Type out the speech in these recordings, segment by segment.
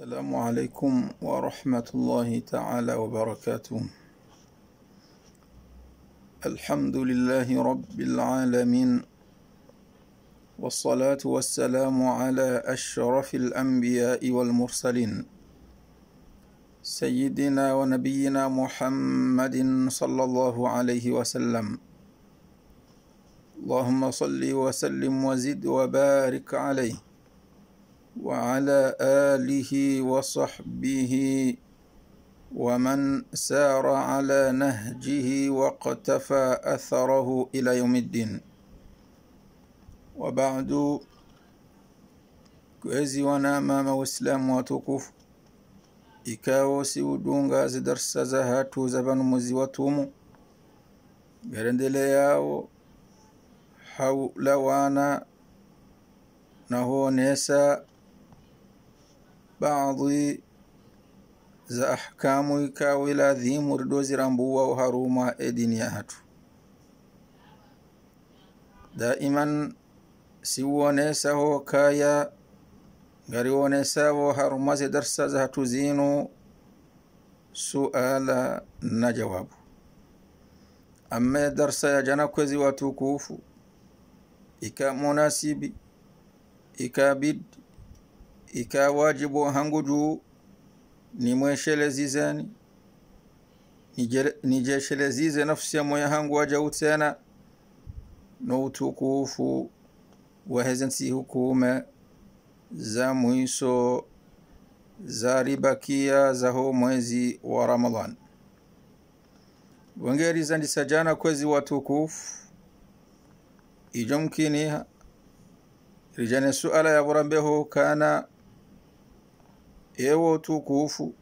السلام عليكم ورحمة الله تعالى وبركاته الحمد لله رب العالمين والصلاة والسلام على أشرف الأنبياء والمرسلين سيدنا ونبينا محمد صلى الله عليه وسلم اللهم صل وسلم وزد وبارك عليه وعلى آله وصحبه ومن سار على نهجه واقتفى أثره إلى يوم الدين وبعد كوزي ونام موسلام وتكف إكاو سيودون غاز درس زهاتو زبان مزي وتوم غرندلياو حول وانا نهو نيسا بعض za ahkamu ka wela dhimur dozira mbuwa haruma e diniya daiman si wone kaya ngari wone sawo harumase darsa zahatu hatu zinu suala na jawabu amma darsa ya jana kwezi watukufu ika munasibi ika ika wajibu hangu juu nimweshelezizeni nijeshelezize nafsi ya moyo hangu wajau tena no utukufu waheze hukume za mwiso za ribakia za ho mwezi wa ramadhan wengeriza ndisa jana kwezi watukufu ijo mkiniha rijane suala burambeho kana ewo tukufu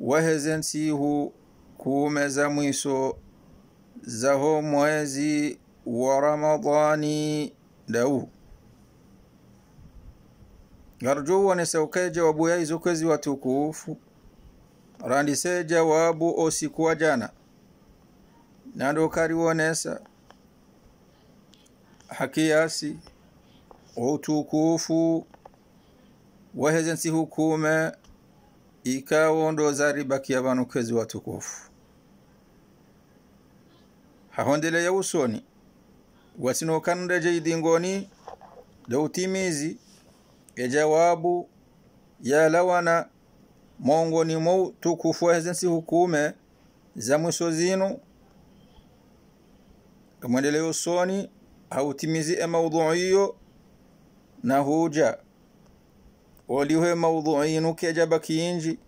wahezensihu kuume za mwiso zaho mwezi wa ramadhani dau garjuwa niseuke jawabu yaizo kwezi watukufu randise jawabu osikuwa jana nandokariwonesa hakiasi outukufu wahezensi hukume ikawondoza ribaki y'abantukwezi watukufu hahondele usoni wasinokanda idingoni doutimizi ejawabu ya lawana mongoni mou tukufu wahezensi hukume za mwiso zinu mwendeleo usoni hautimizi emaudhu hiyo na huja وليوه موضوعين كجبك ينجي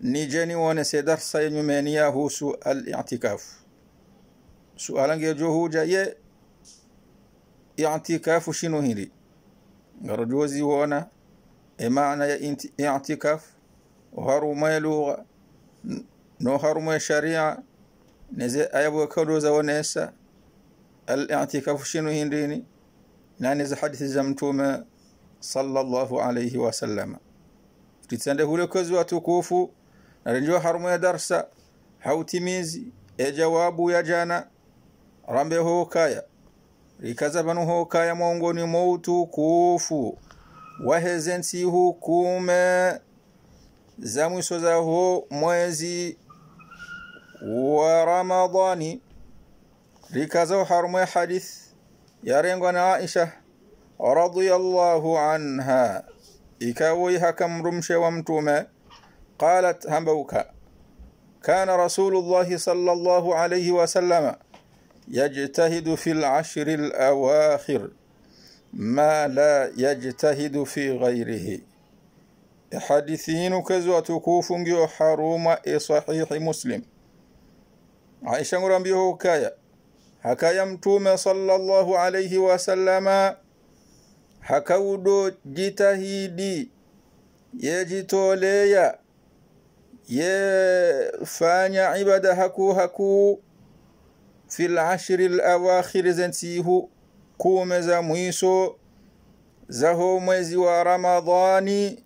نيجاني وانا سيدر سينمانيا هو سوء الاعتكاف سؤالا جوهو جاية اعتكاف شنو هيري غرجوزي وانا معنى اعتكاف وهرو ما لغة نوهرو ما شريعة نزي أيبو كدوزا ونسا الاعتكاف شنو هيريني ناني زي حديث زمتوما صلى الله عليه وسلم تتسنده لكز وتكوفو نرنجو حرم يا درس حو تميز يا جواب يا جانا رمبه هو كايا rikaza banu ho kaya mongoni moutu kufu wahezensi hukume za mwiso za ho mwezi wa ramadhani rikaza uharumwe hadith yarengwa na aisha رضي الله عنها إكاويها كم رمش ومتوما قالت همبوك كان رسول الله صلى الله عليه وسلم يجتهد في العشر الأواخر ما لا يجتهد في غيره حديثين كزوة كوفنجي حروم صحيح مسلم عائشة ربيه كايا هكا متوما صلى الله عليه وسلم hakawudo jitahidi ye jitoleya ye faña ibada haku haku fil ashri l awakhir zentihu kume za mwiso zaho mwezi wa ramadani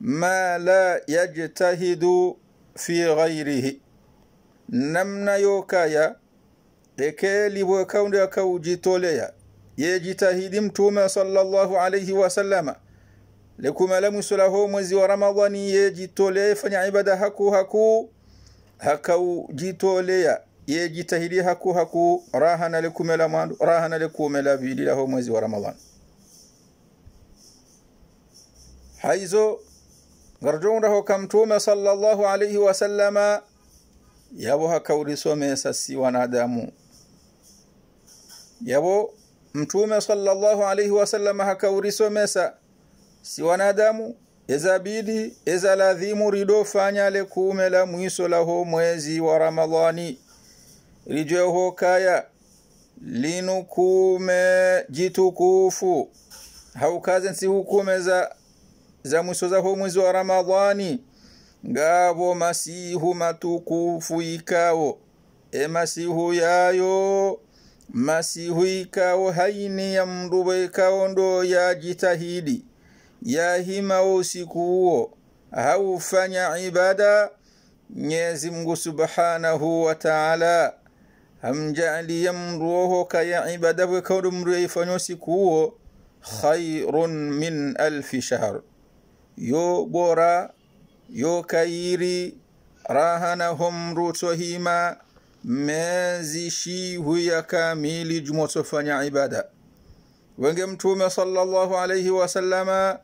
ma la yajtahidu fi ghairihi namna yokaya ekelibo kawde kawujitoleya yejitahidi mtume sallallahu alayhi wasallama likumala mwisho laho mwezi wa ramadhani yejitolee fanya ibada haku haku hakaujitolea yejitahidi haku haku rahana likumela mwandu rahana likumela vili laho mwezi wa ramadhani haizo ngarjondaho kam mtume sallallahu alayhi wasallama yabo hakaurisomesa si wanadamu yabo mtume sallallahu alaihi wasallam hakaurisomesa si wanadamu ezabidi ezaladhimu ridofanya la mwiso laho mwezi wa ramadhani rijeho kaya linukume jitukufu haukaze si hukume za, za mwiso zaho mwezi wa ramadhani ngavo masihu matukufu ikao emasihu yayo masihui kawo hayniyam ɗuɓay ya ndo yaajitahiiɗi yahimawo sikuwo haw fanya ibada nyezi mngu subhanahu wa taala hamjaalia mndu oho kaya ibada bwe kawɗo mndu ifanyo fanyo sikuwo khayrun min alfi shahr yo ɓora yo kayiri rahana homru to hima mazishi huya kamili jumotofanya ibada wenge mtume sallallahu alaihi wasallama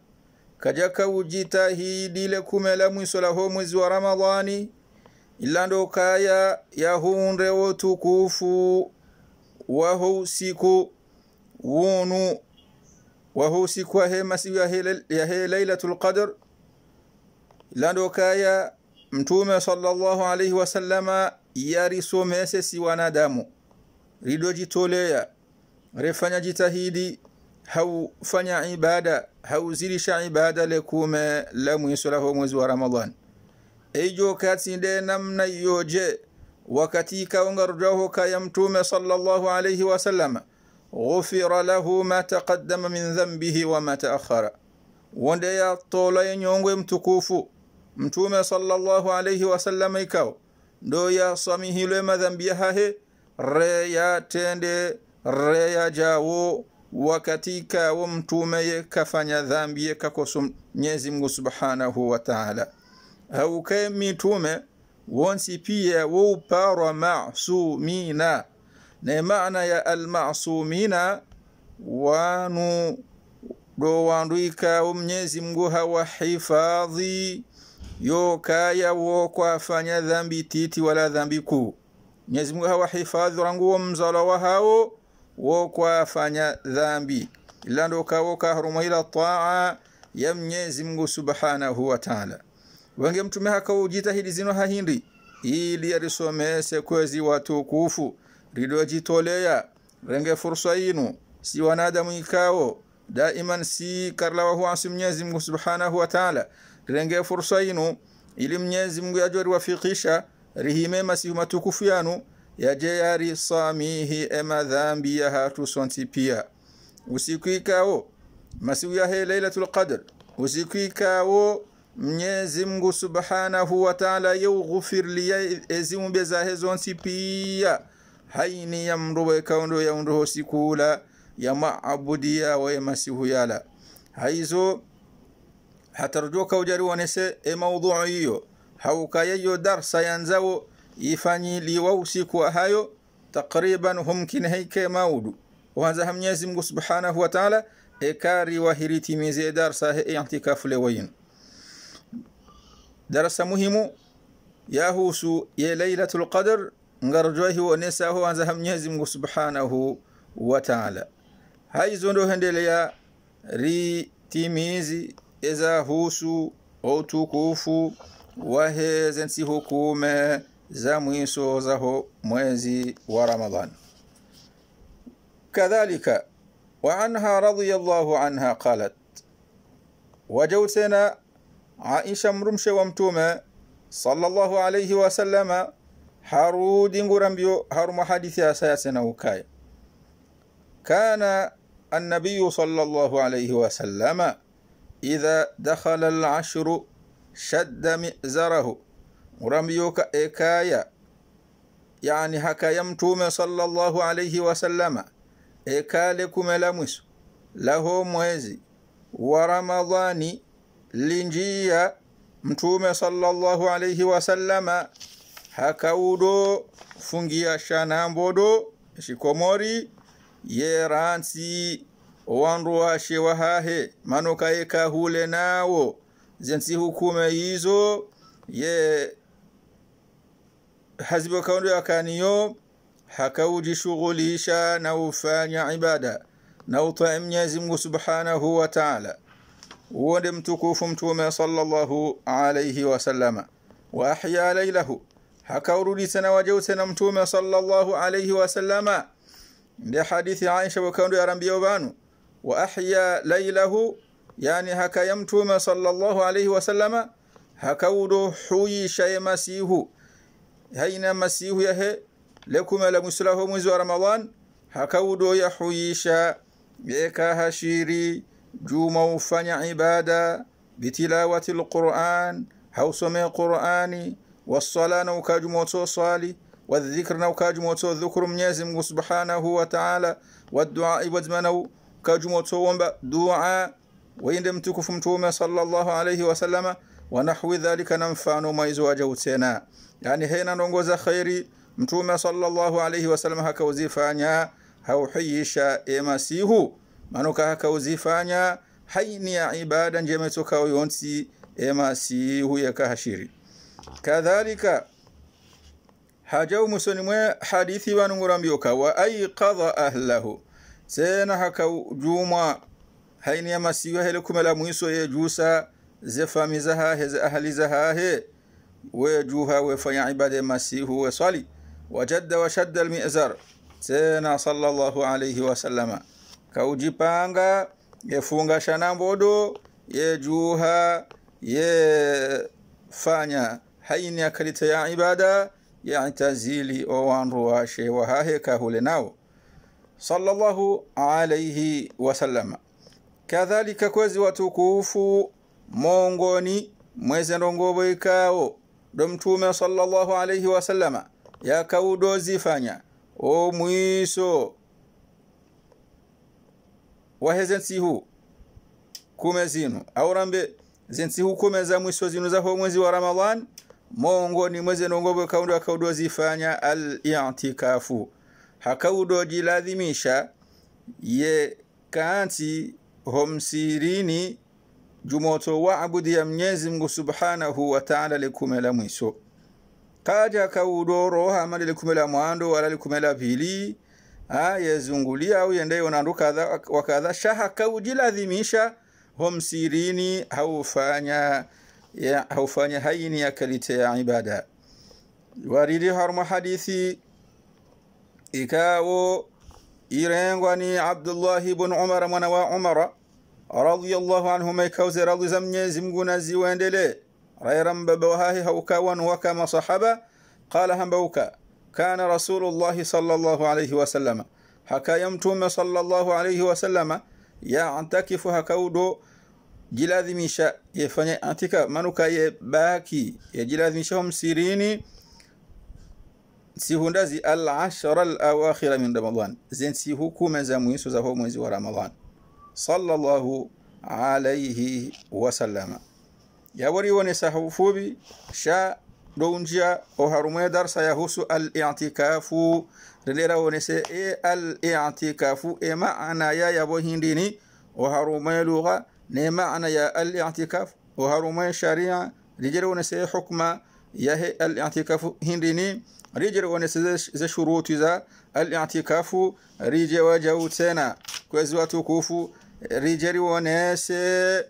kajaka ujitahidile kumela mwiso laho mwezi wa ramadhani ilando kaya yahunde wotukufu waho usiku wunu waho usiku wahe masiku yahe lailatul qadr ilando kaya mtume sallallahu alaihi wasallama yarisomese si wanadamu ridojitolea refanya jitahidi haufanya ibada hauzirisha ibada lekume la mwiso laho mwezi wa ramadhan ejo katinde namna yoje wakati kaungarujaho kaya mtume sallallahu alayhi wasallam غفر له ما تقدم من ذنبه وما تأخر وندي طول ينيونغ متكوفو متومة صلى الله عليه وسلم يكاو ndo yasamihilwe madhambi hahe re yatende re yajawo wakati kawo mtume ye kafanya dhambi ye kakoso mnyezi mngu subhanahu wa taala hauke mitume wonsi pia wouparwa masumina ne maana ya almasumina wanu do ikawo mnyezi mngu hawahifadhi yokaya wo fanya dhambi titi wala dhambi kuu mwenyezi mungu hawahifadhi mzala wa hao wo fanya dhambi ila ndo kawo kaharumwa ila taa ya mwenyezi mungu subhanahu wa taala wenge mtume hakaujitahidi zino hahindi ili yarisomese kwezi watukufu ridojitolea renge fursa inu si wanadamu ikawo daiman si karlawahu asi mwenyezi mungu subhanahu wa taala rilengee fursa inu ili mnyezi mungu wafikisha rihime masihu matukufu yanu yaje yarisamihi emadhambi yahatusonsi pia usiku ikawo masihu hei leila tulqadr. usiku ikawo mnyezi mungu subhanahu ya ugufir liya ezimu bezahe zonsi pia haini kaundu ya yaundoho sikula yamaabudiya wemasihu yala haizo hatarjuka e emaudhuu hiyo haukayeyo darsa yanzawo yifanyiliwa usiku hayo takriban heike maudu wanza hamnyezi mnyezi subhanahu wa taala ekari mize darsa he itikafu e lewayin darasa muhimu yahusu ye lailatul qadr ngarjohi onesaho wanza ha mnyezi mngu subhanahu wa taala haizo ndo hendelea timizi إذا هوسو أو توكوفو وهي زنسي za زميسو زهو موزي ورمضان كذلك وعنها رضي الله عنها قالت وجوتنا عائشة مرمشة ومتومة صلى الله عليه وسلم حارو دينغورم بيو حارو محادثي أساسنا وكاي كان النبي صلى الله عليه وسلم إذا دخل العشر شد مئزره رميوك إكايا يعني هكا يمتوم صلى الله عليه وسلم إكالكم لمس له مهزي ورمضان لنجية متوم صلى الله عليه وسلم هكا ودو فنجي الشنام بودو شكوموري يرانسي wanruwa shewa hahe manuka eka hule nao zensi hukume hizo ye hazibu kaundu yakaniyo hakaujishughulisha na ufanya ibada na utae Mwenyezi Subhanahu wa Ta'ala. Huo ndiye mtukufu Mtume sallallahu alayhi sallama wa ahya lailahu, hakaurudi tena waja tena Mtume sallallahu alayhi wasallama. Ndiye hadithi Aisha wakaundu yarambia banu وأحيا ليله يعني هكا يمتوم صلى الله عليه وسلم ودو حوي شي مسيح هين مسيح يهي لكم لمسله منذ رمضان يحوي شا بيكا هشيري جومو فنع عبادة بتلاوة القرآن سمي قرآني والصلاة نوكا جموتو صالي والذكر نوكا جموتو ذكر منيزم سبحانه وتعالى والدعاء وزمنو كجمو تومبا دعاء ويندم تكفم توما صلى الله عليه وسلم ونحو ذلك ننفع ما يزواجو تسينا يعني هنا ننغوز خيري متوما صلى الله عليه وسلم هكا وزيفانيا هو حيشا إما سيهو منوكا هكا وزيفانيا حيني عبادا جمتوكا ويونتي إما إيه سيهو يكا هشيري كذلك حاجة مسلمي حديثي ونغرام يوكا وأيقظ أهله sena haka juma haini ya masiwa hele kumela mwiso ye jusa ze famiza ha he ze ahaliza ha he we juha we fanya ibade masihu we sali wajadda wa shadda almizar sena sallallahu alayhi wa sallama kaujipanga yefunga shanambodo ye juha ye fanya haini akalita ya ibada yatazili owandruwashe wahahe kahule nawo صلى الله عليه وسلم كذلك كوزي وتكوفو مونغوني مويزن رنغو دمتومي صلى الله عليه وسلم يا كودو زيفانيا او مويسو وهزن سيهو كومزينو او رمبي زن كومزا مويسو زينو زهو مويزي ورمضان مونغوني مويزن رنغو بيكاو دو زيفانيا الاعتكافو hakaudo jiladhimisha ye kaanti homsirini jumoto wa'budi ya mnyezi mngu subhanahu wa ta'ala likumela mwiso kaja roha amali likumela mwando wala likumela pili yezungulia au yendeyo nandu kadha shaha kaujiladhimisha homsirini haufanya haufanya haini ya kalite ya ibada waridi harma hadithi إكاو إيرينغواني عبد الله بن عمر منوا عمر رضي الله عنهما كوز رضي زمني زمغونا زيوان دلي ريرم ببوهاي هوكا وكما صحابة قال هم بوكا كان رسول الله صلى الله عليه وسلم حكا يمتوم صلى الله عليه وسلم يا هكاودو جلاذ ميشا يفني yefanye منوكا يباكي يجلاذ ميشا هم سيريني siku ndazi alashara alawakhira min ramadan zeni siku kumi za mwiso za huo mwezi wa ramadan sallallahu alayhi wasallama yawariwone sahufubi sha downjia o harumoye darsa yahusu al-i'tikafu rilera wonese e al-i'tikafu e ma'ana ya yabo hindini o harumoye lugha ne ma'ana ya al-i'tikaf o harumoye sharia rijera wonese hukma yahe al-i'tikafu hindini rije one ze shuruti za al-i'tikafu rije wajautena kwezi rijeri rije rionese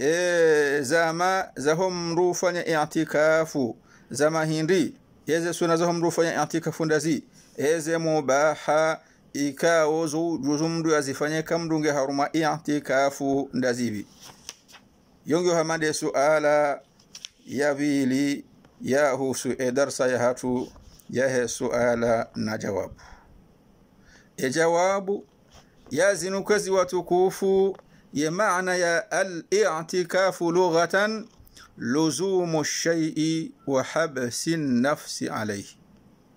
e, zama za homrufanya i'tikafu zama hindi yeze suna za homrufanya i'tikafu ndazi eze mubaha ikawo juzu mndu azifanye kamdunge haruma i'tikafu ndazivi yongyo hamande suala ya vili yahusu e nder sayahatu yahe suala na jawabu e jawabu yazinu kazi watukufu ye maana ya al-i'tikafu lughatan luzumu shay'i wa habsi nafsi alayhi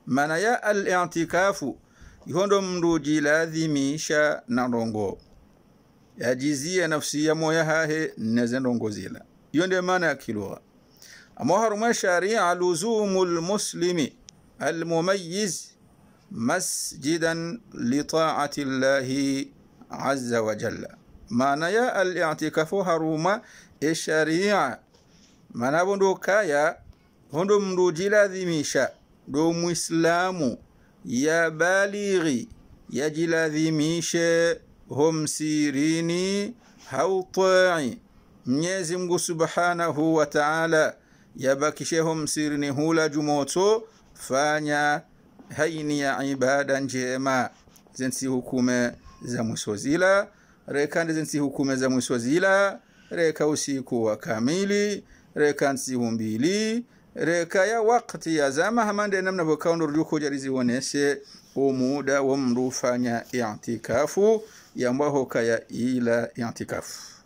maana ya al-i'tikafu ihondo mndu jilaadhimisha na ndongo yajizia nafsi ya moya hahe neze ndongo zila iyo ndio maana ya kilugha مهر مشاريع لزوم المسلم المميز مسجدا لطاعة الله عز وجل معنى الاعتكاف هروما الشريعة معنى بندو كايا هندو مدو ميشا دو مسلام يا بالغي يا ميشا هم سيريني هوطاعي ميزمغ سبحانه وتعالى yabakishehum sirni hula jumoto fanya haini ya ibada njema zensi hukume za mwisho zila reka zensi hukume za mwisho zila reka usiku wa kamili reka nsihu mbili reka ya wakti ya zama hamande namna bokaundo rujuko jarizioneshe umuda wa mrufanya itikafu yambahoka ya ila itikafu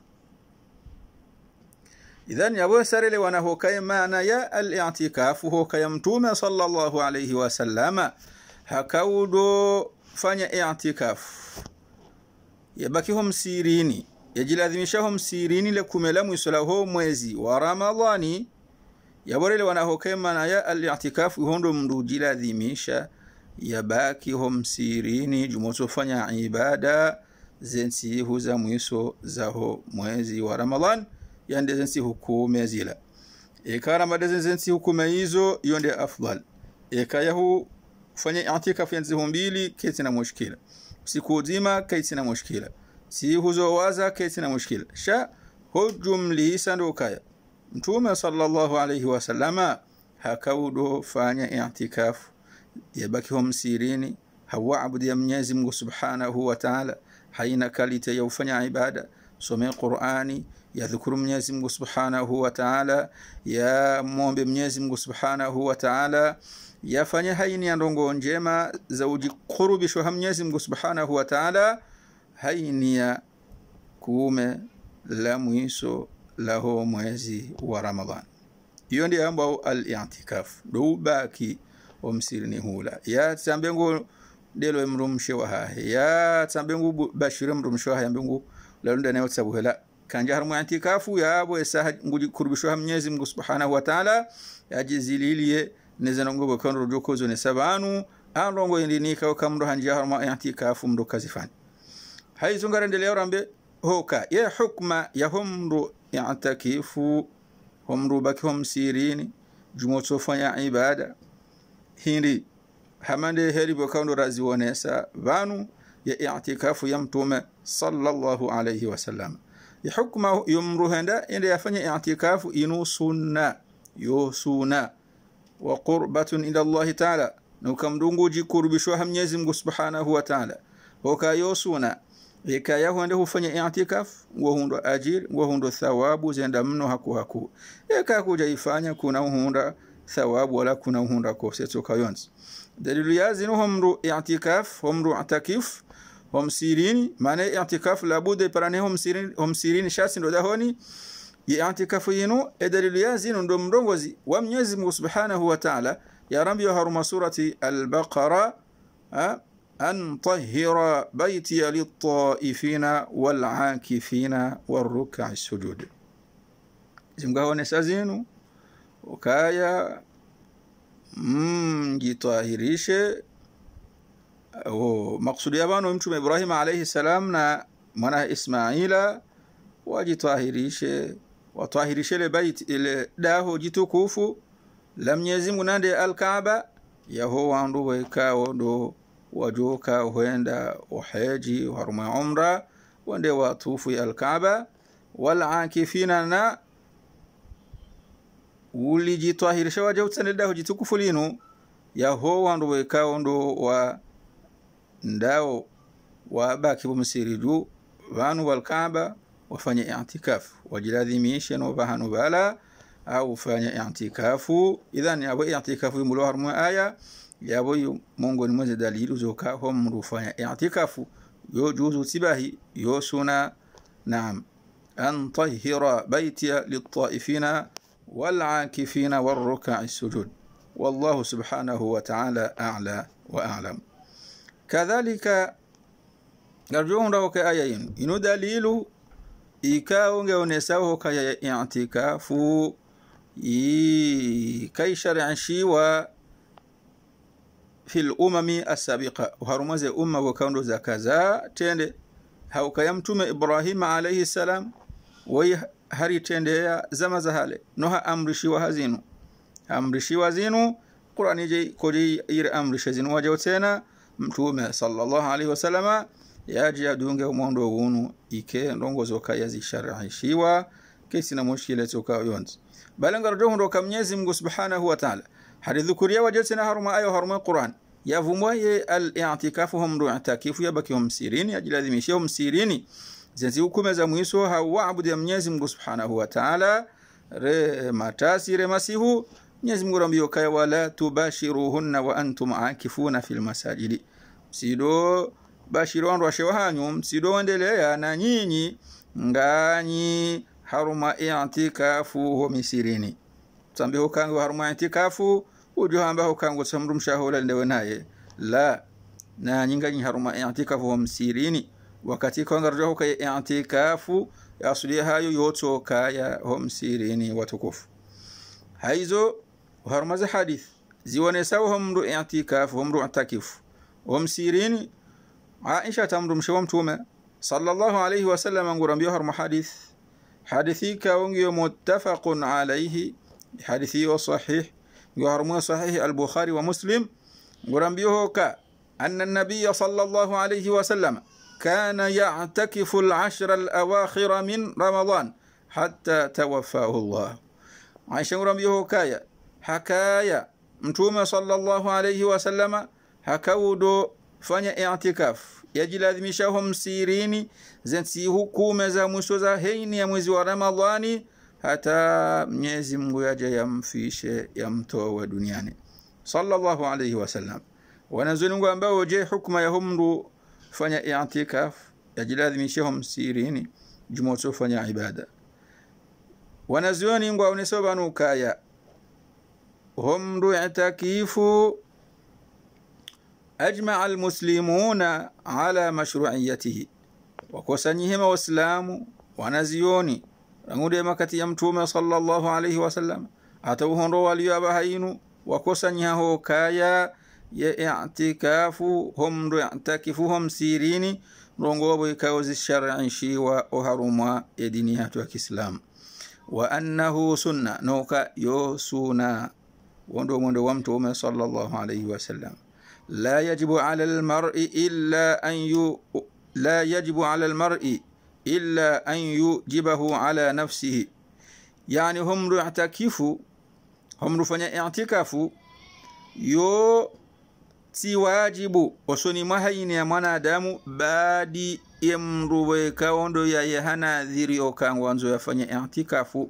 idhan yabosarele wana hokaye maana ya al-i'tikafu hokaya mtume sallallahu alayhi wasallama hakaudo fanya i'tikafu yabakihom sirini yajilazimishahom sirini lekumela mwiso laho mwezi wa ramadhani yaborele hokaye maana ya al-i'tikafu ihondo mndu jilazimisha yabakihom sirini fanya ibada zensihu za mwiso zaho mwezi wa ramadhani yande zensi hukume zila eka madazin zensi hukume hizo yonde afdal ikayahu fanya i'tikaf yanzi humbili kesi na mushkila siku zima kesi na mushkila si huzo waza kesi na mushkila sha hujum hujumli sandukaya mtume sallallahu alayhi wasallama hakaudo fanya i'tikafu yabaki homsirini hawa abudi ya mwenyezi mungu subhanahu wa taala haina kalite ya ufanya ibada some qurani yadhukuru mwenyezi mungu subhanahu wataala yamwombe mwenyezi mungu subhanahu wataala yafanye haini ya ndongo njema za ujikurubisho ha mwenyezi mungu subhanahu wataala haini ya kuume la mwiso laho mwezi wa ramadhan hiyo ndiye ambao al-i'tikaf doubaki omsirini hula ya tambengu delo emrumshe wahahe ya tambengu bashire mrumshe wahahe mbengu lalunda ne wata buhela kanja har moyanti kafu ya bo esa nguji kurbisho ha mnyezi mungu subhanahu wa ta'ala ya jizili jizililiye nezana ngobo kan rojo kozo ne sabanu anrongo indi nika waka mdo hanja har moyanti kafu mdo kazifani hay zungara ndele rambe hoka ya hukma ya humru ya i'takifu humru bakhum sirini jumoto fanya ibada hindi hamande heri bo kan razi wanesa vanu ya i'tikafu ya mtume sallallahu alayhi wa sallam ya hukma yumruhanda inda yafanya i'tikafu inu sunna yu sunna wa qurbatun ila Allah ta'ala nukamdungu jikurubishwa hamnyezi Mungu subhanahu wa ta'ala huka yu sunna Ika ikaya huende hufanya i'tikaf wa wahundo ajir wa wahundo thawabu zenda mno haku haku Ika kuja ifanya kuna hunda thawabu wala kuna hunda kose tukayonzi dalilu humru i'tikaf humru i'takif هم سيرين معناه اعتكاف لابد يبرانه هم سيرين هم سيرين شاسن وده هوني يعتكف ينو ادليل يازين ندمروزي ومنيزم سبحانه وتعالى يا رب يهرم سورة البقرة أه؟ أن طهر بيتي للطائفين والعاكفين والركع السجود زمقهو نسازينو وكايا مم جيطاهريشه مقصود يبان ومشوم إبراهيم عليه السلام نا منا إسماعيل واجي طاهريش وطاهريش لبيت داه جيتو كوفو لم يزم نادي الكعبة يهو عنده ويكاو دو wajoka huenda uheji haruma umra wande watufu ya alkaaba walakifina na ulijitwahirisha waja utsendeldaho jitukufu linu yaho wandu wekao ndo wa ndao wabaki bumusiriju vanu balkaaba wafanye i'tikafu wajilazimishe no bahanu bala au fanye i'tikafu idhan yabo i'tikafu yumulo harmu aya yabo ni mwezi dalili zoka hom rufanya i'tikafu yo juzu sibahi yo suna نعم أن طهر بيتي للطائفين والعاكفين والركع السجود والله سبحانه وتعالى أعلى وأعلم كذلك نرجوهم راهو كآيين إنو دليل إيكاو نغيو نساوه كي اعتكافو إيكاي شرع شيوا في الأمم السابقة وهرمز أمة وكونو زكازا تند هاو كيمتم إبراهيم عليه السلام وي هري تند زما زهالي نها أمر شيوا هزينو أمر شيوا زينو قرآن جي كوري إير أمر شيوا زينو وجو mtume sallallahu alaihi wasallama yaje adunge umondo wunu ike ndongo zoka yazisharahishiwa kesi na mushkile zoka yonzi balanga rojo ndo kamnyezi Mungu subhanahu wa ta'ala hadithukuria wajesi na haruma ayo haruma Qur'an yavumwa ye al-i'tikafu hum ru'takifu yabaki hum sirini ajilazimishe hum sirini zenzi hukume za mwiso hawaabudu ya mnyezi Mungu subhanahu wa ta'ala re matasi re masihu Mwenyezi Mungu anambia kaya wala tubashiruhunna wa antum akifuna fil masajidi Sido bashiru wandu washe wanyu endelea na nyinyi nganyi haruma i'tikafu ho misirini sambe hokangu haruma i'tikafu uju hamba hokangu samrum shahula ndewe naye la na nyinganyi haruma i'tikafu ho misirini wakati kongarjo hokaye i'tikafu yasulia hayo yotoka ya ho msirini watukufu haizo وهرمز حديث زيوان سوهم رو اعتكاف هم رو اعتكف وهم سيرين عائشة تمر مشوم توما صلى الله عليه وسلم أنقرم هرم حديث حديثي كونجي متفق عليه حديثي وصحيح يهرم صحيح البخاري ومسلم قرم بيهوكا أن النبي صلى الله عليه وسلم كان يعتكف العشر الأواخر من رمضان حتى توفاه الله عائشة قرم كايا hakaya mtume sallallahu alayhi wasallama hakawudo fanya i'tikaf yajilazimishaho msirini zensihu kume za mwisho za heini ya mwezi wa ramadhani hata mnyezi mngu yaje yamfishe yamtowe duniani sallallahu alayhi wasallam wanazungu ambao je hukma ya humru fanya i'tikaf yajilazimishaho msirini jumatofanya ibada wanazioni ngwa unesobanuka ya هم يعتكف أجمع المسلمون على مشروعيته وكسنهم وسلام ونزيوني رمودي مكة يمتوم صلى الله عليه وسلم أتوه روى لي أبا هين وكسنه كايا يعتكافهم يعتكفهم سيريني رنغوب كوز الشرع شي وأهرما يدينيات الإسلام وأنه سنة نوكا يو سنة wondo mo nde wamtomen sallllahu alayhi wa sallam la yajibu ala almar'i illa an yu la yajibu ala almar'i illa an yujibahu ala nafsihi yani homru i'takifu homru fanya i'tikafu yo si wajibu o soni mahayini ya mwanadamu baadi ye mruwe kawondo yaye hanadhiri o kangwanzo yafanya i'tikafu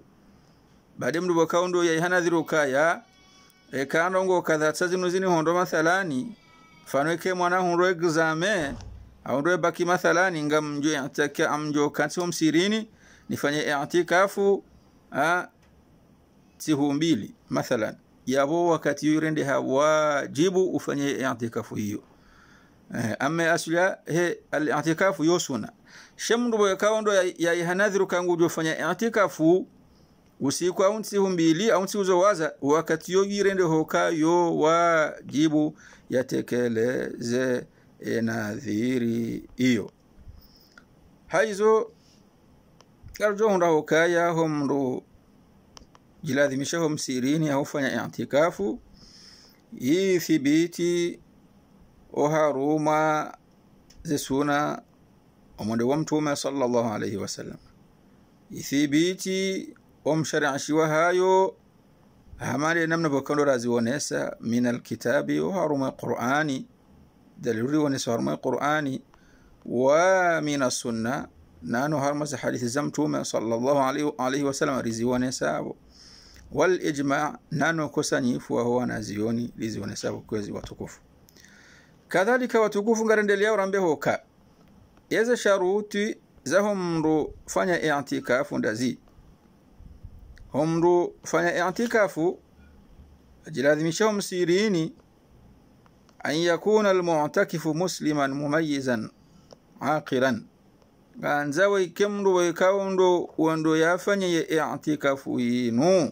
baadi mruwe kawondo yaye hanadhiri o kaya ekando ngo kadhatsa zinu zini hondo mathalani mfano eke mwana hondo egzame aondo baki mathalani nga mjo itaka amjo kansi msirini nifanye itikafu a tihu mbili mathalan yabo wakati yurende ha wajibu ufanye itikafu hiyo eh, ame asula he al-i'tikafu yosuna shemndu boy kawondo ya, ya hanadhiru kangu jofanya i'tikafu usiku au ntsihu mbili au ntsihu zowaza wakati yo hoka yo wajibu yatekeleze enadhiri iyo haizo hunda hoka yaho mndu jilazimishaho msirini au itikafu hii thibiti oharuma zesuna omwende wa mtume sallallahu alaihi wasallam ithibiti ام شرع ومشرع هايو همالي نمنا بكنو رازي ونسا من الكتاب وهرم القرآن دلوري ونسا هرم القرآن ومن السنة نانو هرمز حديث زمتوما صلى الله عليه, عليه وسلم رزي ونسا والإجماع نانو كسني فهو نازيوني رزي ونسا وكوزي وتكفو كذلك وتكفو غرندليا كا إذا شروطي zahumru fanya i'tikafu دزي homru fanya itikafu ajilazimisha msirini an yakuna almu'takifu musliman mumayyizan aqiran ganza wai kemru wai kawndo wando yafanya itikafu yinu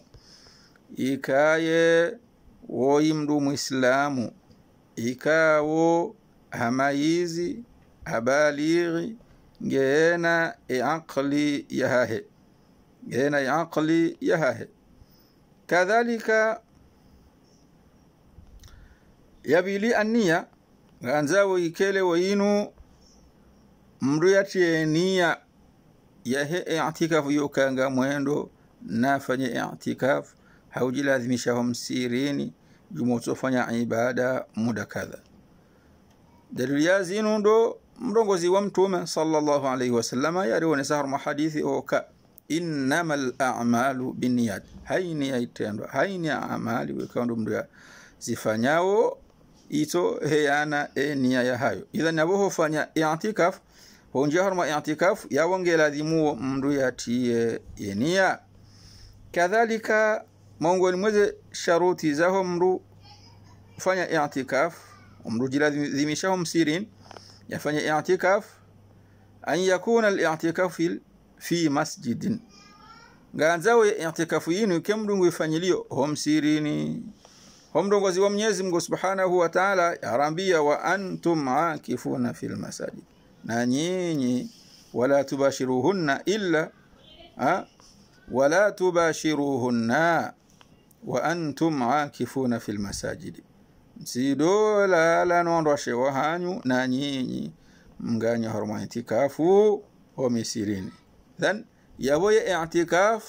ikaye woyimdu muislamu ikawo hamayizi abalighi ngeena e aqli yahahe yenay aqli yahahe kadhalika yabili aniya ganza woyikele woyinu mndu yatiye niya yahe itikafu yukanga mwendo nafanye itikafu haujilazimishaho msirini jumotofanya ibada muda kadha dalili ya zinu ndo mrongozi wa mtume sallallahu alaihi wasallama yariwone sahar mahadithi oka innamal a'malu binniyat, haini yaitendwa haini ya amali wekando mndu zifanyao ito heyana e niya ya hayo idhan abohofanya i'tikaf harma i'tikaf ya wange yawongelazimuwo tie yatiye yeniya kadhalika ni mweze sharuti zaho mndu fanya i'tikaf mndu jilazimishaho msirin yafanya i'tikaf an yakuna al-i'tikaf fil fi masjidin nganzawe i'tikafu yinu kemdungu ifanyilio homsirini homdongozi wa Mwenyezi Mungu Subhanahu wa Ta'ala yarambia wa antum akifuna fi lmasajid na nyinyi wala tubashiruhunna illa ha? wala tubashiruhunna wa antum akifuna fi lmasajidi msidolala la nondoshe wahanyu na nyinyi mganyo harmo itikafu homisirini then yawoye itikaf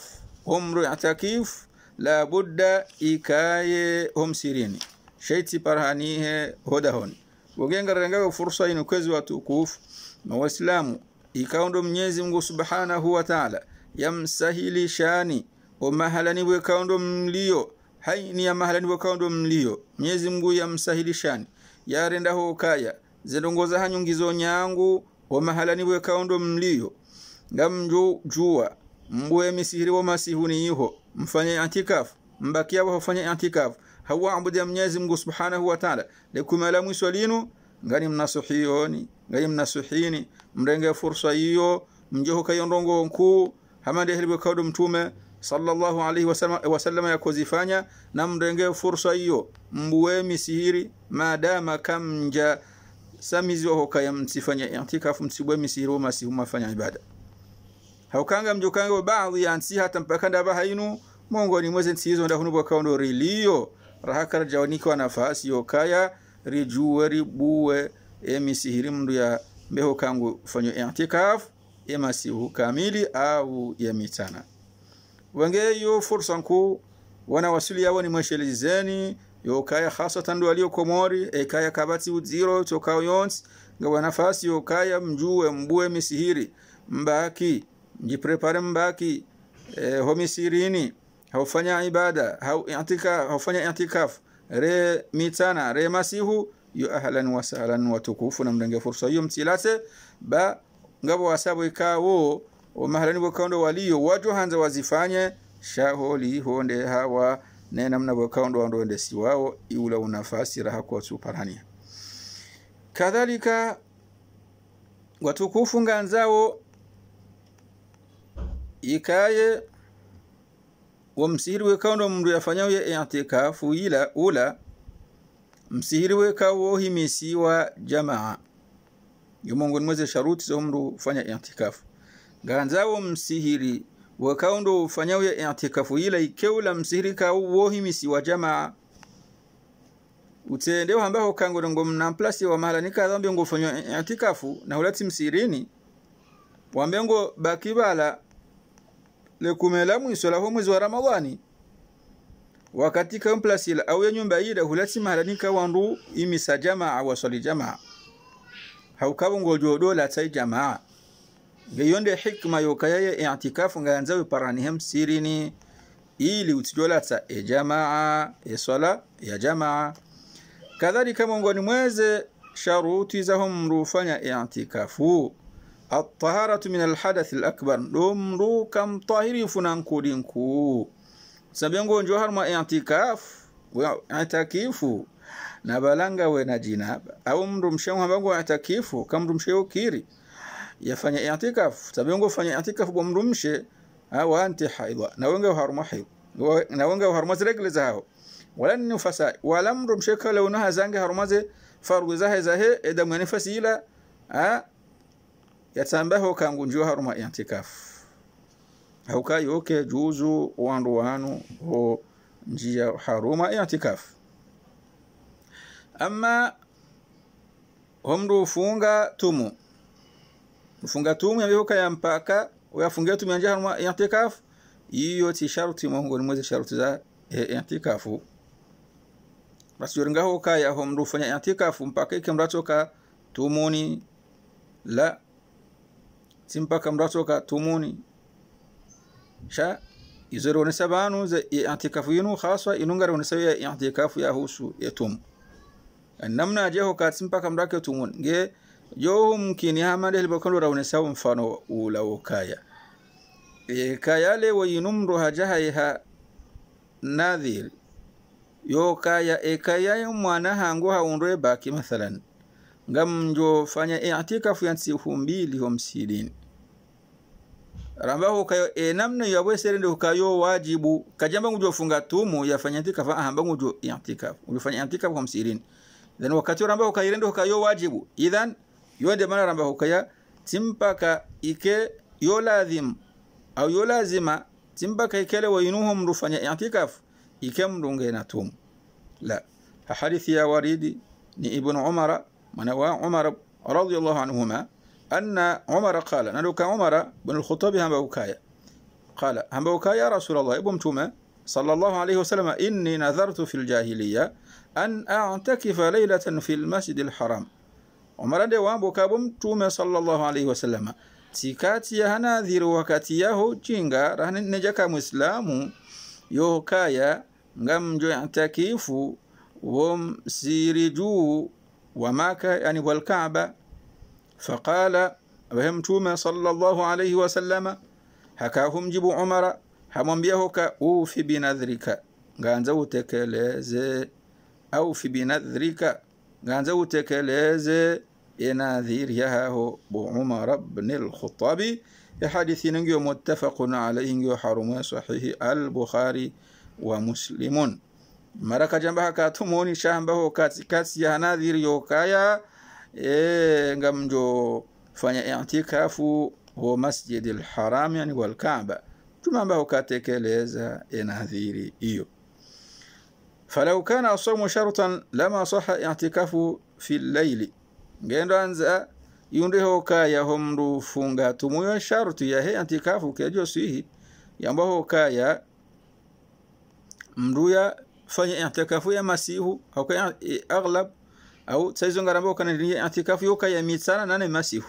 umru itakif labudda ikaye homsirini sheiti parhanihe hodahon wagengarengaga fursa inu kwezi watukufu na waislamu ikawa mnyezi mungu subhanahu wa taala yamsahilishani wamahalani wekawa ndo mlio haini ya mahalani wekawa ndo mlio mnyezi mungu yamsahilishani yarendaho kaya zendongoza hanyungizo nyangu wamahalani wekawa ndo mlio ngam juwa misihiri wa masihu yuho mfanye antikaf mbakia wa fanye antikaf hawa abudi ya mnyezi mngu subhanahu wa ta'ala likumala mwisho linu ngani mnasuhioni ngani mnasuhini mrenge fursa hiyo mjoho kayondongo nkuu hamande helibu kaudu mtume sallallahu alaihi ya kuzifanya na mrenge fursa hiyo mbuwe misihiri madama kamja samizi waho kaya msifanya intikafu msibwe misihiri wa masihu mafanya ibada haukanga mjukanga baadhi ya nsi hata mpaka mpakanda bahainu ni mwezi nsi hizo ndahunu kaundo rilio rahakara wa nafasi yokaya rijuwe ribuwe emi sihiri mdu ya mbeho kangu fanyo ema sihu kamili au ya mitana wengeyo fursa nku wana wanawasili yawo nimweshelezeni yokaya hasatan tandu alio komori ekaya kabati uziro tokao yonsi ngawa nafasi yokaya mjue mbue misihiri mbaki jiprepare mbaki eh, homisirini haufanya ibada hau i'tikaf haufanya i'tikaf re mitana re masihu yu ahlan wa sahlan wa tukufu na mdenge fursa hiyo mtilase ba ngabo wasabu ikawo wa mahalani bokaundo waliyo wajo hanza wazifanye shaholi honde hawa ne namna bokaundo wandonde siwao iula unafasi raha kwa suparania kadhalika watukufu nganzao ikaye womsihiriwe kawo ndo mundu yafanyayo itikafu ila ula msihiriwe kawo wohimisiwa jamaa yo miongoni mweze sharuti za mndu kufanya itikafu ganzawo msihiri wakawo ndo ufanyayo itikafu ila ikeula msihiri kawo wohimisiwa jamaa utende uhamba kango ngo mnamplasi wa mahala nikadha mbe ngo fanywa itikafu na ulati msirini wambe ngo bakibala la mwiso laho mwezi wa ramadhani wakati kamplasila ya nyumba ida hulatsimahalanika wandu imisa jamaa waswali jamaa haukavongojo dola tsai jamaa ngeyonde hikma yokayaya itikafu ngayanzawe paranihem sirini ili e jamaa e sala ya jamaa kadhalika mongoni mweze sharuti za humrufanya itikafu at-taharatu min al-hadath al-akbar dum ru kam tahiri funan kuɗinku sabi ngo jo har ma itikaf wa atakifu na balanga we na jinab au mndu msheu ambago atakifu kam mndu mshe ukiri yafanya itikaf sabengo fanya itikaf bo mndu mshe au anti haidha na wenga harma haidha na wenga harma zile zao wala ni fasai wala mshe kala unaha zange harma ze fargu zahe zahe edamwe nifasila ha yatambaho kangu njo haruma intikafu hauka yoke juzu wandu wanu ho njia haruma intikafu amma homdu funga tumu mfunga tumu yamehoka ya mpaka uyafungia tumu yanje haruma intikafu iyo ti sharti sharuti mongoni mwezi sharti za e, intikafu basi yoringa hoka ya homdu fanya intikafu mpaka ka tumuni la si mpaka mratoka tumuni sha izero onesa banu ze i'tikafu yinu khaswa inungara onesa ya i'tikafu ya husu yetum namna jeho ka si mpaka mrake tumun nge jo mkini hamade helbakolo raonesa mfano ula ukaya e kayale wayinumro hajahaiha nadhir yo kaya e kaya mwana hangu haundwe baki mathalan ngamjo fanya i'tikafu e yansi humbili homsilini ramba hukayo eh, ya yabwe serende hukayo wajibu kajamba ngujo funga tumu ya fanya yafanya fa ahamba ngujo intikafa ujofanya intikafa kwa msirini then wakati ramba rende hukayo wajibu idhan yode mana ramba hukaya timpaka ike yo lazim au yo lazima timpaka ikele wainuhum rufanya intikafu ike mrunge na tumu la hadithi ya waridi ni ibn umara mana wa umar radiyallahu anhuma أن عمر قال أنا كان عمر بن الخطاب هم بوكايا قال هم بوكايا رسول الله ابنتما صلى الله عليه وسلم إني نذرت في الجاهلية أن أعتكف ليلة في المسجد الحرام عمر دي وان بوكابم توما صلى الله عليه وسلم تيكاتي وكاتي وكاتيه جينغا رهن نجاكا مسلامو يوكايا غم جو يعتكف wom sirijuu wa يعني والكعبه فقال وهم توما صلى الله عليه وسلم هكاهم جبو عمر همم بيهوك اوفي بنذرك غانزو لازي اوفي بنذرك غانزو تكلز ينذير يهاه بو عمر بن الخطاب حديث نجو متفق عليه نجو حرم صحيح البخاري ومسلمون مركا جنبها كاتموني شام بهو كاتسي كاتسي هنذير يوكايا Eh, ngam jo fanya i'tikafu huwa masjid alharam yani walkaaba tuma ambao katekeleza enadhiri hiyo falau kana asamu shartan lama saha i'tikafu fi llaili ngendo anza yundiho kaya homru funga tumuyo sharti ya he i'tikafu kejo sihi yambaho kaya mruya fanya i'tikafu ya masihu au aghlab au tsaizo ngaramba ukanani atikafu yoka ya mitsana nane masihu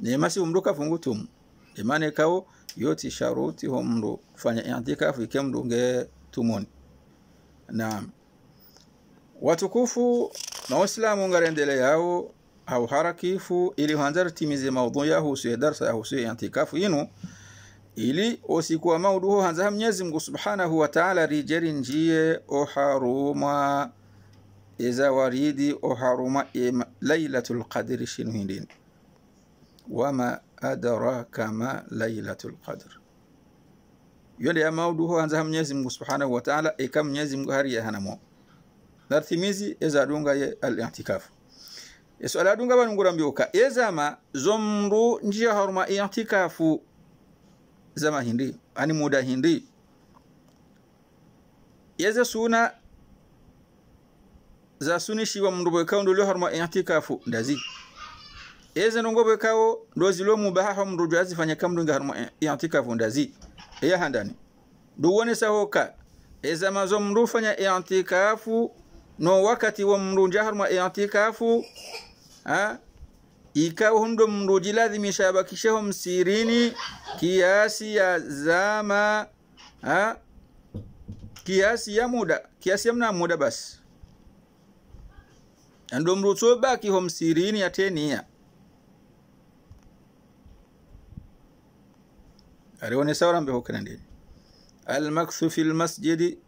ne masihu mruka fungutum kafungutum e mane kao yoti sharuti ho mru fanya atikafu ike mndu nge tumoni na watukufu na waislamu ngarendele yao au harakifu ili hanzar timize maudhu husu ya darsa ya husu ya atikafu inu ili osikuwa ho hanza mnyezi mgu subhanahu wa ta'ala rijeri njie oharumwa iza waridi uharuma ema lailatul qadri shinu hindin wama adraka ma lailatul qadr yule amaudu ho anza mwenyezi Mungu subhanahu wa ta'ala e kama mwenyezi Mungu hari ya hanamo dartimizi iza dunga ye al-i'tikaf yesu aladunga banu ngurambioka ezama zomru njia haruma i'tikafu zama hindi ani muda hindi yeze suna za suni wa mndu boy ndo ndolo harma i'tikafu ndazi eze nungo bekao, ndo dozi lo mubaha mndu jazi fanya kamdu nga harma kafu, ndazi ya handani Duwane sahoka eza mazo mndu fanya i'tikafu no wakati wa mndu jaharma kafu, ha ikawa hundo mndu shabakisha abakisheho msirini kiasi ya zama ha kiasi ya muda kiasi ya muda basi ando baki ho msirini atenia ariwone sawrambe al maksu fi masjid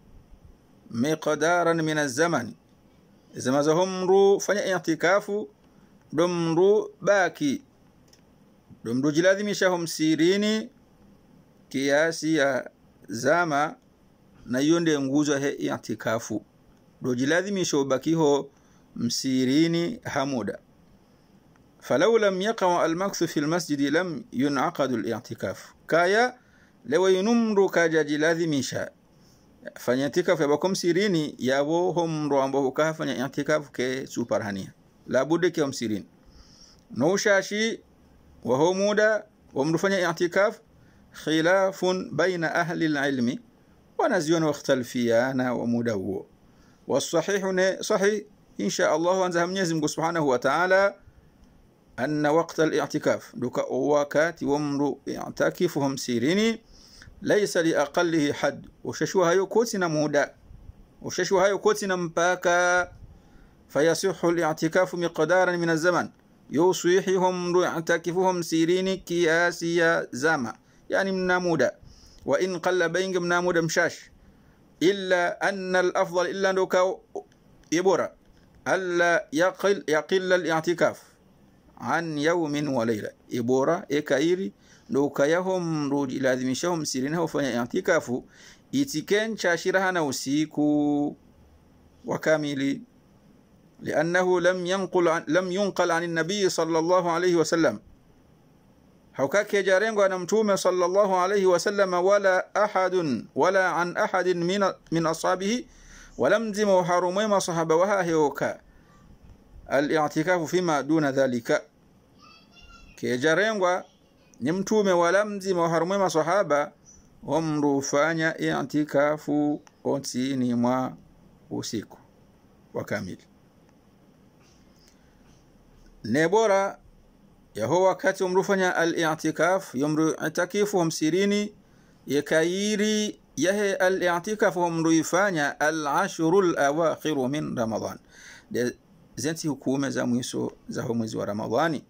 miqdaran min azamani zamaza ho mru fanya itikafu domru baki domru jiladi misha ho sirini kiasi ya zama na yonde nde nguzo he itikafu misho baki ho مسيريني حمودا فلو لم يقع المكس في المسجد لم ينعقد الاعتكاف كايا لو ينمر كاجاج لاذي شاء فنيتكاف يبقوا سيريني يا هم روان أمبو كاها فنيتكاف كي سوبر هانيا لابد كي هم سيرين نو شاشي وهو مودا ومرو اعتكاف خلاف بين أهل العلم ونزيون واختلفيانا ومودا هو والصحيح صحيح إن شاء الله أن زهم يزمك سبحانه وتعالى أن وقت الاعتكاف لك أواكات ومر اعتكفهم سيريني ليس لأقله حد وششوها يكوتنا مودا وششوها يكوتنا مباكا فيصح الاعتكاف مقدارا من الزمن يصيحهم اعتكفهم سيريني كياسيا زاما يعني من نامودا وإن قل بينك نامودا مشاش إلا أن الأفضل إلا لك يبورا ألا يقل يقل الاعتكاف عن يوم وليلة إبورة إكايري لو كيهم روج لازمشهم سيرينها وفanya اعتكاف itikencha شاشرها نوسيك وكامل لأنه لم ينقل عن لم ينقل عن النبي صلى الله عليه وسلم حكاك جارينغو أن صلى الله عليه وسلم ولا أحد ولا عن أحد من من أصحابه walamzima waharumwe masahaba wahaheoka al-i'tikafu fima duna dhalika kejarengwa ni mtume walamzima waharumwe masahaba wamrufanya i'tikafu kotini mwa usiku wa kamili nebora yaho wakati umrufanya al-i'tikaf yumru itakifu hamsirini yekayiri yahe al-i'tikafu mruifanya al-ashru al-awakhiru min Ramadhan zensi hukume za mwisho za mwezi wa Ramadhani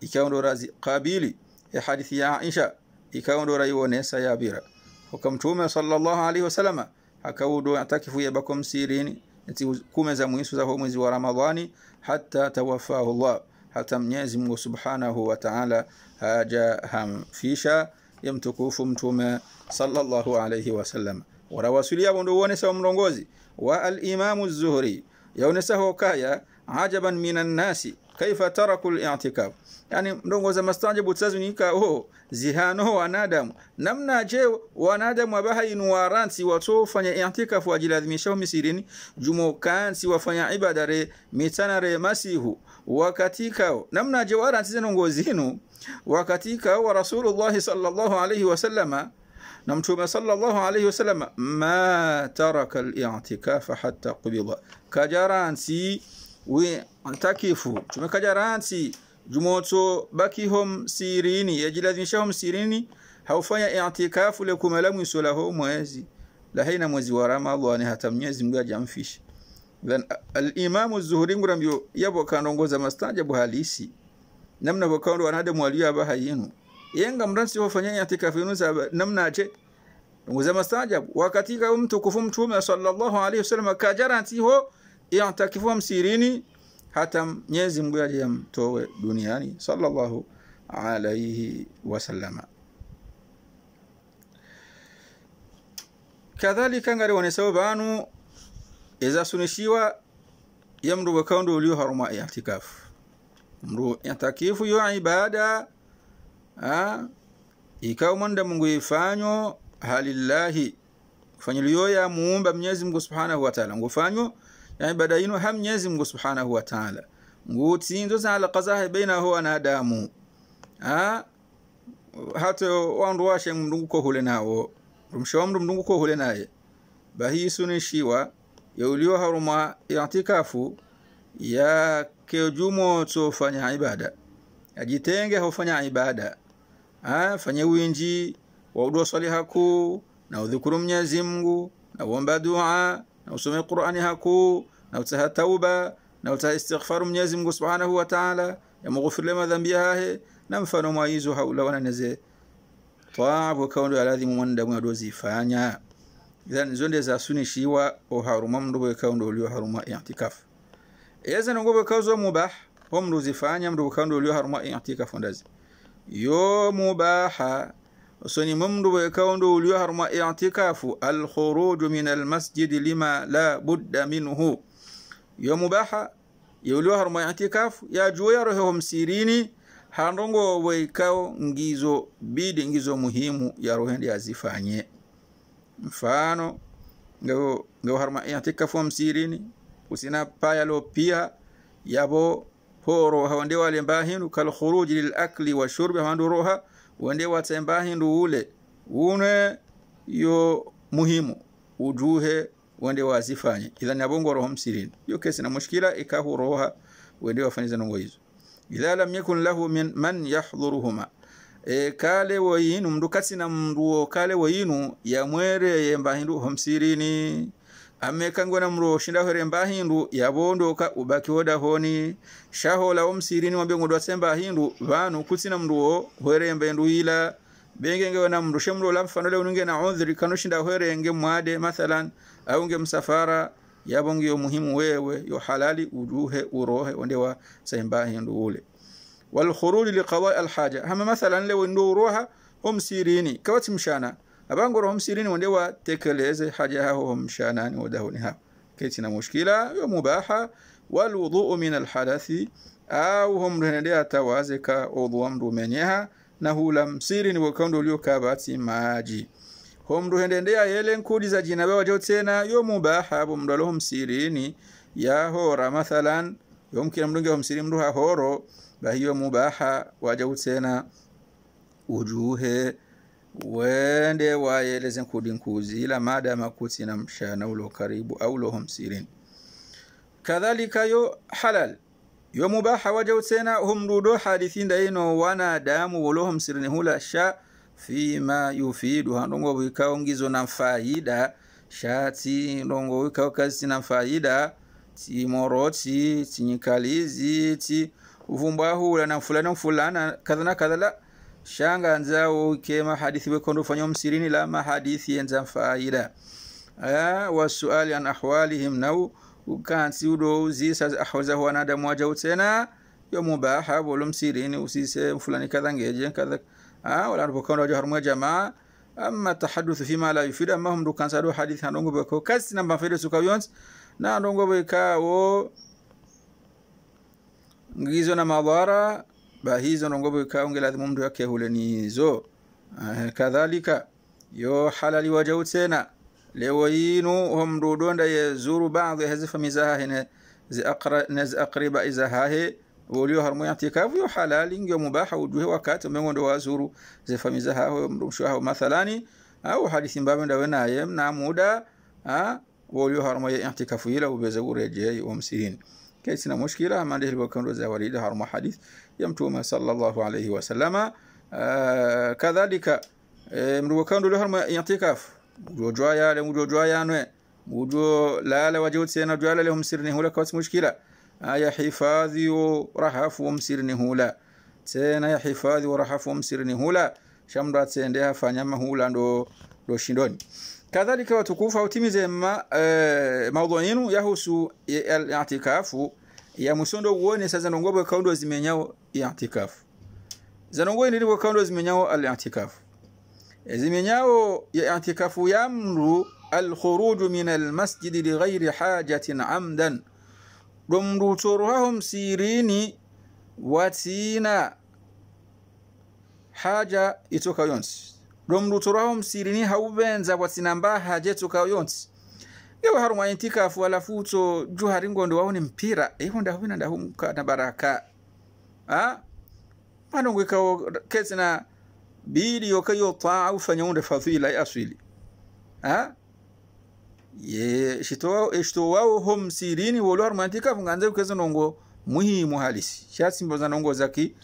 ikawa ndo razi kabili ya hadithi ya Aisha ikawa ndo raionesa ya bira kwa sallallahu alaihi wasallam akaudo atakifu ya bakom sirini eti hukume za mwisho za mwezi wa Ramadhani hata tawafahu Allah hata Mwenyezi Mungu Subhanahu wa Ta'ala haja hamfisha ya mtukufu mtume sallallahu alayhi wasallam warawasulia bondo wonesa mlongozi wa alimamu zuhri yaonesaho kaya ajaban minan nasi kaifa taraku al-i'tikaf yani mdongoza mastajibu tazunika oh zihano wanadamu namna je wanadamu abahain waransi watofanya i'tikaf wajilazimisha misirini jumo kansi wafanya ibadare mitanare masihu wakati kao namna jawara tizeno ngozi hinu wakati kao wa rasulullah sallallahu alayhi wasallama na mtume sallallahu alayhi wasallama ma taraka al-i'tikafa hatta qubida kajaransi wi antakifu mtume kajaransi jumoto bakihom sirini yajilazimishahom sirini haufanya i'tikafu lekumalamu sulaho mwezi lahina mwezi wa ramadhani hata mnyezi mgaja mfishi then uh, al-Imam az-Zuhri ngura mbyo yabo kanongoza mastajabu halisi namna bo kanu wanadamu mwaliyo abaha yenu yenga mransi wafanya yatika finusa namna ache. Ngoza mastajabu wakati ka mtu mtukufu mtume sallallahu alayhi wasallam kajarati ho yantakifu msirini hata Mwenyezi ya mtowe duniani sallallahu alayhi wasallam. kadhalika ngari wanesabanu iza sunishiwa yamru wa kaundu liyo haruma i'tikaf mru i'tikafu yo ibada a ikaw mungu ifanyo halillahi fanyiliyo ya muumba mnyezi Mungu Subhanahu wa Ta'ala ngufanyo ya ibada ino ha mnyezi Mungu Subhanahu wa Ta'ala ngutsinzo za ala qazahi baina huwa na damu a hata wandu washe mndunguko hule nawo rumshawa mndu mndunguko hule naye bahi sunishiwa yo ulioharumwa i'tikafu yake jumo tsofanya ibada ajitenge hofanya ibada ha, fanye winji wa udua swali haku na udhukuru mnyezi Mungu na uomba dua na usome Qur'ani haku na utaha tauba na utaha istighfaru mnyezi Mungu Subhanahu wa Ta'ala yamughfir lema dhambi yahe na mfano mwa hizo haula wananeze taabu kaundo aladhimu mwanadamu adozifanya zan zonde za suni shiwa o haruma mdo be ka ndo liyo haruma i'tikaf yezan ngo be ka zo mubah hom ndo zifanya mdo ka ndo liyo haruma i'tikaf ndazi yo mubah soni mum ndo be ka ndo liyo haruma i'tikaf al khuruj min al masjid lima la budda minhu yo mubah yo liyo haruma i'tikaf ya ya roho hom sirini handongo we kao ngizo bidi ngizo muhimu ya rohendi azifanye mfano ngeo ngeo harma yatika fo msirini usina paya lo pia yabo horo hawande wale mbahinu kal khuruj lil akli wa shurbi hawande roha wande wate mbahinu ule une yo muhimu ujuhe wende wazifanye idhan yabongo roho msirini yo kesi na mushkila ikahu roha wende wafanyiza nongo hizo idha lam yakun lahu min man yahdhuruhuma e, kale woyinu mndu katsina mndu wo kale woyinu yamwere yemba hindu homsirini amekangwena mro shindahwere mbahindu yavondoka ubakiwoda honi shahola omsirini mwambie ng'undu atsemba hindu vanu kutsina mbahindu hwerembe ndu ila na mndu shemlola mfano le uninge na udhri kanushinda nge mwade mathalan au nge msafara yavongiyo muhimu wewe yo halali uduhe urohe ondewa semba hindu ule والخروج لقضاء الحاجة هم مثلا لو نوروها هم سيريني كوات مشانا أبانقر هم سيريني ولو تكليز حاجة هم مشانا ودهونها كيتنا مشكلة ومباحة والوضوء من الحدث أو هم رهنليها توازك وضوء رومانيها نهو لم سيريني وكوندو ليو كاباتي ماجي هم ruhendendeya yele nkudi za jina bewa jotena yo mubaha abo mndalo homsirini yahora mathalan yomkina mdunge homsiri mnduha horo bahiyo mubaha waja utsena ujuhe wende waeleze nkudi nkuzi ila madama na mshana ulo karibu au loho msirin kadhalika yo halal yo mubaha waja utsena humrudo hadithinda ino wanadamu uloho homsirin hula sha fima yufidu handongo wikao ngizo na faida shati ndongo wikao kazi tina faida timoroti tinyikalizi ti uvumbwa hula na fulana mfulana kadha na kadha la shanga nzao ke mahadithi wekondo fanya msirini la mahadithi yenza faida wa suali an ahwalihim nau ukansi udo zisa ahwaza huwa nada mwaja utena yo mubaha bolo msirini usise mfulani kadha ngeje kadha wala ndipokonda waja harumwa jamaa amma tahaduthu fima la yufida amma hum dukansa do hadithi anongo beko kasi namba fede sukayons na anongo bekawo ngizo na madhara na ngobo ikaunge lazima mundu yake hulenizo eh, kadhalika yo halali wajau tena lewo yinu ye zuru baadhi hazifa mizaha hene zi aqra naz aqriba izahahe wolio harmo yatikavu yo halali ngio mubaha ujuhe wakati mengondo wazuru zi famizaha ho mrumshaho mathalani au hadithi mbabe ndawe naye na muda ah, wolio harmo ya itikafu ila ubeze ureje wa msirini kai sina mushkila amma dai bokan roza walida har hadith yamtu ma sallallahu alayhi eh, eh, wa sallama kadhalika mrubokan do har mu i'tikaf jo ya le mu ya no mu la la wajud sina jo la lehum sirni hula kawas mushkila aya hifazi wa rahaf wa msirni hula tena ya hifadhi wa rahafu msirni hula shamra tsende afanya mahula ndo ndo shindoni كذلك وتكوف أو تيمز ما آه، موضوعين يهوس الاعتكاف يا مسند وين سازنونغو بكون دوزمينيا الاعتكاف زنونغو يندي بكون دوزمينيا الاعتكاف زمينيا الاعتكاف يمر الخروج من المسجد لغير حاجة عمدا رمرو تروهم سيريني واتينا حاجة يتوكا يونس lomruturaho musiriniha hawubenza haje jetsuka yonsi ngewe hari mwayintikafu alafuto ju hari ngondo wawo ni mpira iho ndahubina ndahumuka na baraka a manongwikawo na bili yoka yota aufanya unde fadhila aswili a ye shito wawo e, ho msirini wolo har mwayintikafu nganze kwezo nongo muhimu halisi shasimbo za nongo zaki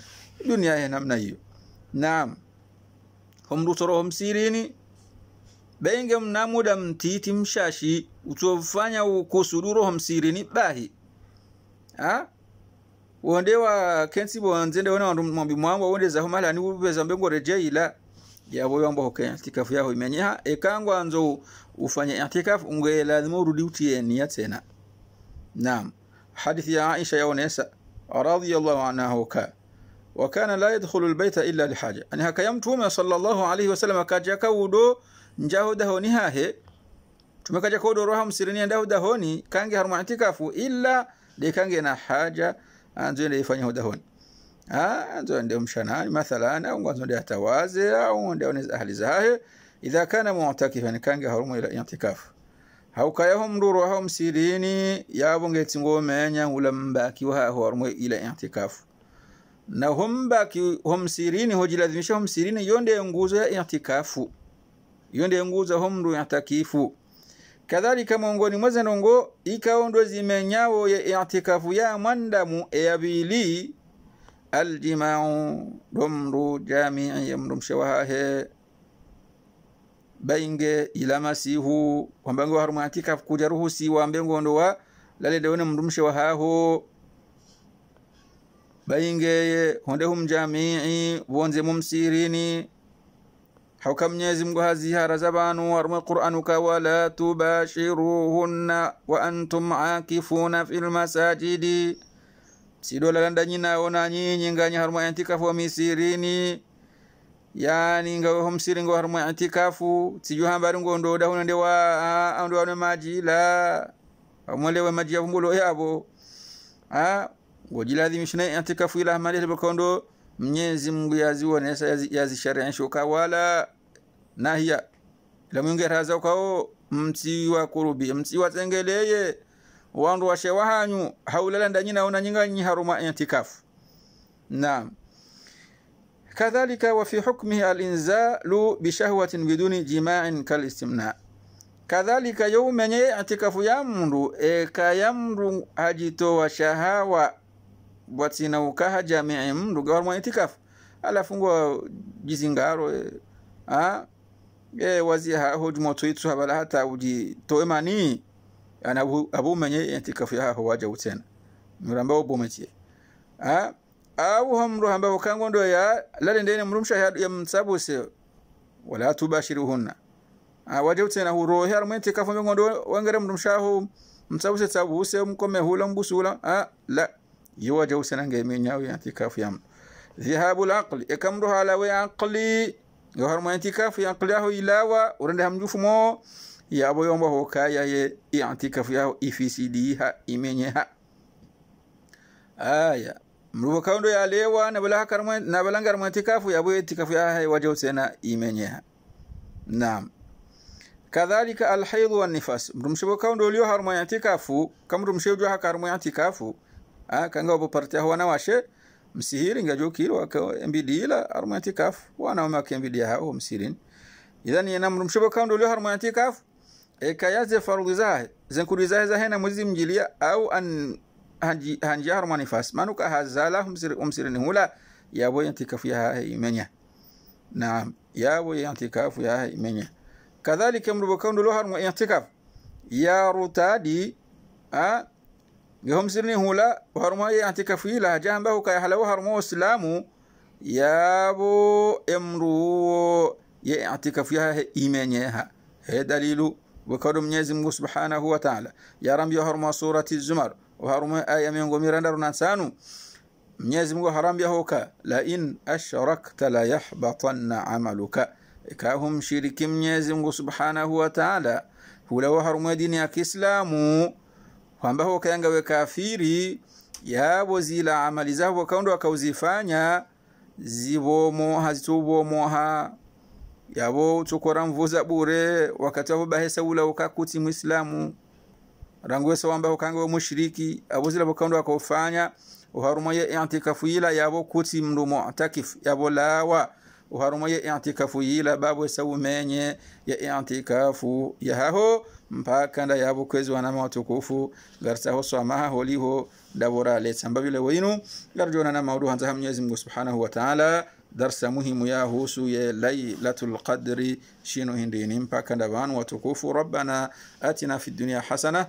dunia ya namna hiyo naam hom rutoro benge mnamuda mtiti mshashi utofanya ukusuduro hom bahi ha wondewa kensi bonzende wona wandu mwambi wonde za homala ni ubeza mbengo rejeila ya yabo yombo hoke itikafu yaho imenyeha ekangwa anzo ufanye atikafu unge lazima urudi utie nia tena naam hadithi ya Aisha yaonesa radhiyallahu anha hoka wa kana la yadkhulu albayta illa lihaja ani hakaya mtume sallallahu alayhi wasallam akaja kaudo njaho dahoni hahe tumekaja kaudo roha msirini ndaho dahoni kange harma itikafu illa de kange na haja anzo anzende ifanye dahoni anzende mshanani mathalan au anzo anzende atawaze au anzende ahli zahe idha kana mu'takifan kange harmu ila itikafu haukayaho mnduru hao msirini yabongetsi ngomenya ulambaki wa harmu ila itikafu na hombaki homsirini hojilazimisha homsirini iyo ndiyo nguzo ya itikafu iyo ndiyo nguzo homndu itakifu kadhalika mongoni mwa nongo ikawo ndo zimenyawo ya itikafu ya mwandamu eyabili aljimau domru jamii ya yamndu mshewahahe bainge ila masihu wambange waharumu itikafu kuja ruhusi wambe ngondo wa lalende wone mndu mshewahaho bayingeye honde hum jamii bonze mumsirini hauka mnyezi mngu hazihara zabanu warumwe qur'anuka wala tubashiruhunna wa antum akifuna fil masajidi sidolalanda nyinawo nanyinyi nganyi harumwe intikafu wa misirini yani ngawe homsiri ngo harumwe intikafu tsiju hambari ngo ndoda wa ndewa wa majila amulewe majia yavumbulo yabo ngojilaadhimishana i'tikafu ila amali libakondo mnyezi mungu yaziwonesa yazisharensha ukawala nahiya lamwingerhaza ukao mti wa kurubi wa tengeleye wandu washewa hanyu haulala naona nyinga nyiharuma i'tikafu naam كذلك وفي حكمه الإنزال بشهوة بدون جماع كالاستمناء كذلك يوم يعتكف يمر إيكا يمر هجتو shahawa watina ukaha jamii mndu gawarumwa itikafu alafungwa jizingaro eh, ha e wazi ha hujmo tuitu habala hata uji toemani ana abu menye itikafu ya ho waja utena muramba obometie ha au hamru hamba ukango ndo ya lale ndene mrumsha ya, ya se wala tubashiruhunna waja utena hurohe arumwete kafu ngondo wangere mrumsha ho msabuse tsabuse mkome hula mbusula ha la يو جو سنن جاي من ياو ينتي كاف يام ذهاب العقل يكم روح على وي عقلي يهرم ينتي كاف ينقل ياهو يلاوا ورند هم جوف مو يا ابو يوم بهو كايا ي كاف ياهو اي في سي دي ها اي مين ها آيا مرو نبلا كرم نبلا كرم ينتي كاف يا ابو ينتي كاف ياهو يو جو سنا اي مين ها نعم كذلك الحيض والنفاس مرمشي بكون دوليو هرمو ينتي كافو كم رمشي بجوها كرمو ينتي كافو Ah, kanga bo partia wana washe msihiri ngajo kilo ngajokiro wakembidila armati kaf wana ma ka wame ha o msirin idhan yana mrumshobo kando leo harmati kaf e kayaze farudhi zen kuriza za hena na mwezi mjilia au an hanji hanji harmani fas manuka hazala msir umsirin hula ya boy antikafu ya imenya na ya boy antikafu ya imenya kadhalika mrubo kando leo harmati kaf ya rutadi a ah, يهم سرني هولا وهرمو يعني كفيلة جهم به كيحلو هرمو اسلامو يا بو امرو يعتك فيها ايمانيها هي دليل وكرم يزم سبحانه وتعالى يا رم يهرم سورة الزمر وهرم آية من غميران رنسانو يزم هرم يهوك لئن أشركت ليحبطن عملك كهم شرك يزم سبحانه وتعالى هو لو هرم دين يا kwamba we kafiri yabo zila amali zao wakaunda wakauzifanya zibomo hazitubomoha yabo tukora mvuza bure wakati wabo bahesa ula ukakuti muislamu rangu wesa wamba ukanga we mushiriki abo zila wakaunda wakaufanya uharuma ila yabo kuti mndu mu'takif yabo lawa uharuma ye i'tikafu yila babu sawu menye ye i'tikafu yahaho mpaka nda yabu kwezi wanama watukufu garsaho swamaha holiho dabora leta mbabile wainu garjona na maudu hanzaha mnyezi Mungu subhanahu wa ta'ala darsa muhimu yahusu ye lailatul qadri shino hindini mpaka nda banu watukufu rabbana atina fid dunya hasana